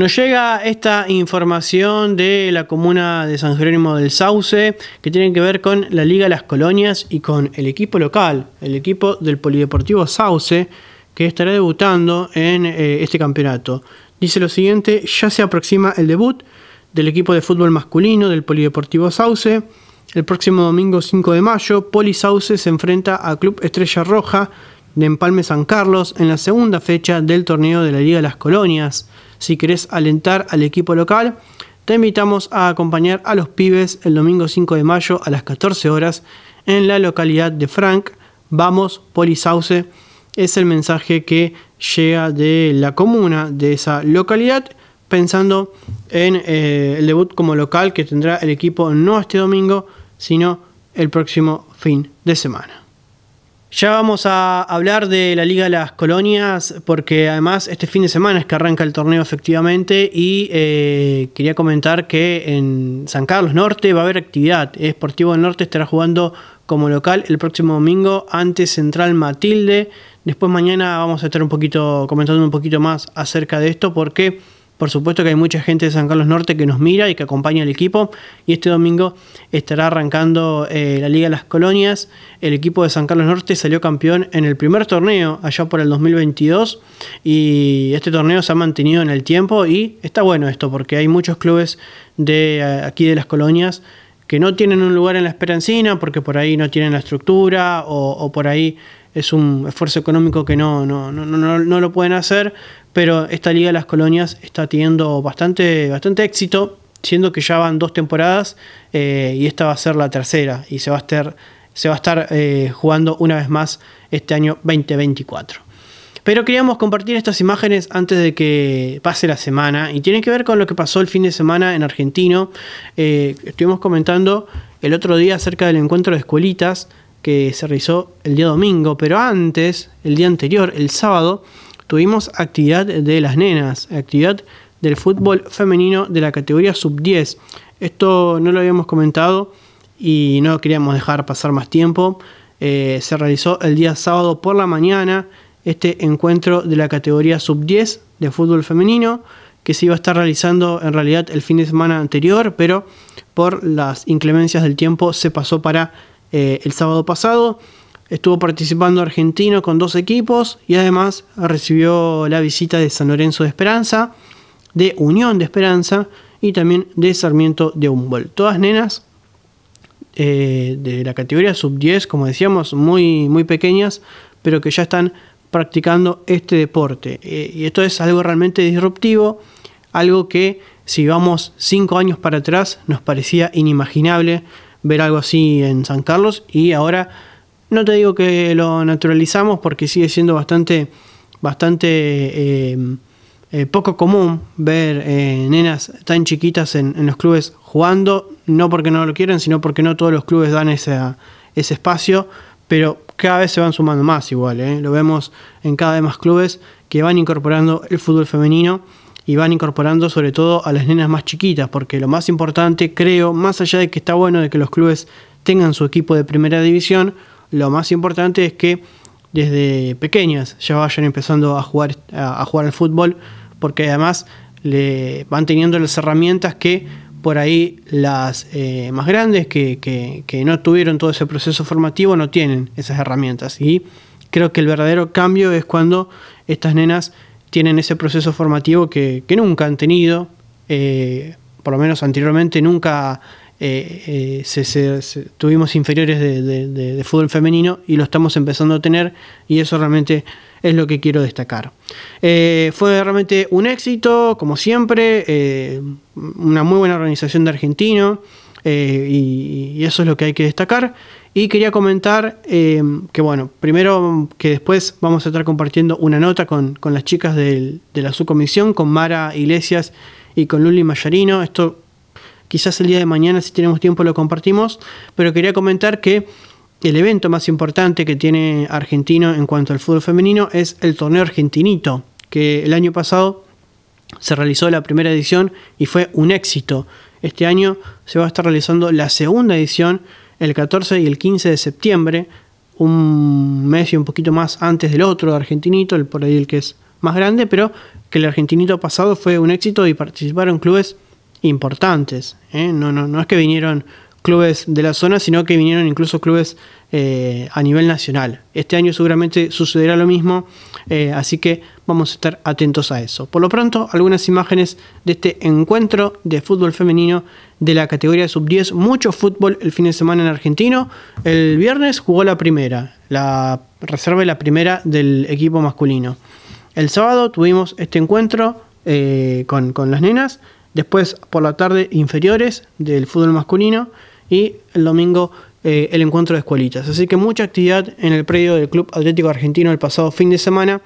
Nos llega esta información de la comuna de San Jerónimo del Sauce que tiene que ver con la Liga de las Colonias y con el equipo local, el equipo del Polideportivo Sauce que estará debutando en eh, este campeonato. Dice lo siguiente, ya se aproxima el debut del equipo de fútbol masculino del Polideportivo Sauce. El próximo domingo 5 de mayo, Poli Sauce se enfrenta a Club Estrella Roja de Empalme San Carlos en la segunda fecha del torneo de la Liga de las Colonias si querés alentar al equipo local, te invitamos a acompañar a los pibes el domingo 5 de mayo a las 14 horas en la localidad de Frank. Vamos, Polisauce, es el mensaje que llega de la comuna de esa localidad, pensando en eh, el debut como local que tendrá el equipo no este domingo, sino el próximo fin de semana. Ya vamos a hablar de la Liga de las Colonias porque además este fin de semana es que arranca el torneo efectivamente y eh, quería comentar que en San Carlos Norte va a haber actividad. Esportivo del Norte estará jugando como local el próximo domingo ante Central Matilde. Después mañana vamos a estar un poquito comentando un poquito más acerca de esto porque por supuesto que hay mucha gente de San Carlos Norte que nos mira y que acompaña al equipo. Y este domingo estará arrancando eh, la Liga de las Colonias. El equipo de San Carlos Norte salió campeón en el primer torneo allá por el 2022. Y este torneo se ha mantenido en el tiempo y está bueno esto porque hay muchos clubes de eh, aquí de las colonias que no tienen un lugar en la esperancina porque por ahí no tienen la estructura o, por ahí es un esfuerzo económico que no, no, no, no, no lo pueden hacer, pero esta Liga de las Colonias está teniendo bastante, bastante éxito, siendo que ya van dos temporadas eh, y esta va a ser la tercera y se va a estar, se va a estar eh, jugando una vez más este año 2024. Pero queríamos compartir estas imágenes antes de que pase la semana y tiene que ver con lo que pasó el fin de semana en Argentino. Eh, estuvimos comentando el otro día acerca del encuentro de escuelitas que se realizó el día domingo, pero antes, el día anterior, el sábado, tuvimos actividad de las nenas, actividad del fútbol femenino de la categoría sub-10. Esto no lo habíamos comentado y no queríamos dejar pasar más tiempo. Eh, se realizó el día sábado por la mañana este encuentro de la categoría sub-10 de fútbol femenino que se iba a estar realizando en realidad el fin de semana anterior, pero por las inclemencias del tiempo se pasó para eh, el sábado pasado. Estuvo participando Argentino con dos equipos y además recibió la visita de San Lorenzo de Esperanza, de Unión de Esperanza y también de Sarmiento de Humboldt. Todas nenas eh, de la categoría sub-10, como decíamos, muy, muy pequeñas, pero que ya están practicando este deporte. Eh, y esto es algo realmente disruptivo, algo que si vamos cinco años para atrás nos parecía inimaginable ver algo así en San Carlos y ahora no te digo que lo naturalizamos porque sigue siendo bastante, bastante em, eh, poco común ver eh, nenas tan chiquitas en, los clubes jugando, no porque no lo quieran, sino porque no todos los clubes dan ese, ese espacio, pero cada vez se van sumando más igual, ¿eh? lo vemos en cada vez más clubes que van incorporando el fútbol femenino y van incorporando sobre todo a las nenas más chiquitas, porque lo más importante, creo, más allá de que está bueno de que los clubes tengan su equipo de primera división, lo más importante es que desde pequeñas ya vayan empezando a jugar, jugar al fútbol, porque además le van teniendo las herramientas que por ahí las eh, más grandes que, no tuvieron todo ese proceso formativo no tienen esas herramientas. Y creo que el verdadero cambio es cuando estas nenas tienen ese proceso formativo que, nunca han tenido, eh, por lo menos anteriormente nunca eh, eh, tuvimos inferiores de, fútbol femenino y lo estamos empezando a tener y eso realmente es lo que quiero destacar. Eh, fue realmente un éxito, como siempre, una muy buena organización de argentino y, eso es lo que hay que destacar. Y quería comentar que, bueno, primero que después vamos a estar compartiendo una nota con, las chicas de la subcomisión, con Mara Iglesias y con Luli Mayarino. Esto Quizás el día de mañana, si tenemos tiempo, lo compartimos. Pero quería comentar que el evento más importante que tiene Argentino en cuanto al fútbol femenino es el torneo argentinito, que el año pasado se realizó la primera edición y fue un éxito. Este año se va a estar realizando la segunda edición el 14 y el 15 de septiembre, un mes y un poquito más antes del otro argentinito, el por ahí el que es más grande, pero que el argentinito pasado fue un éxito y participaron clubes importantes. ¿eh? No, no, es que vinieron clubes de la zona, sino que vinieron incluso clubes eh, a nivel nacional. Este año seguramente sucederá lo mismo, eh, así que vamos a estar atentos a eso. Por lo pronto, algunas imágenes de este encuentro de fútbol femenino de la categoría sub-10. Mucho fútbol el fin de semana en Argentino. El viernes jugó la primera, la reserva y la primera del equipo masculino. El sábado tuvimos este encuentro con, con las nenas Después por la tarde inferiores del fútbol masculino y el domingo eh, el encuentro de escuelitas. Así que mucha actividad en el predio del Club Atlético Argentino el pasado fin de semana.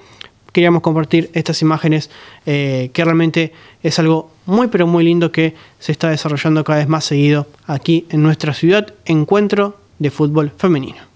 Queríamos compartir estas imágenes eh, que realmente es algo muy pero muy lindo que se está desarrollando cada vez más seguido aquí en nuestra ciudad. Encuentro de fútbol femenino.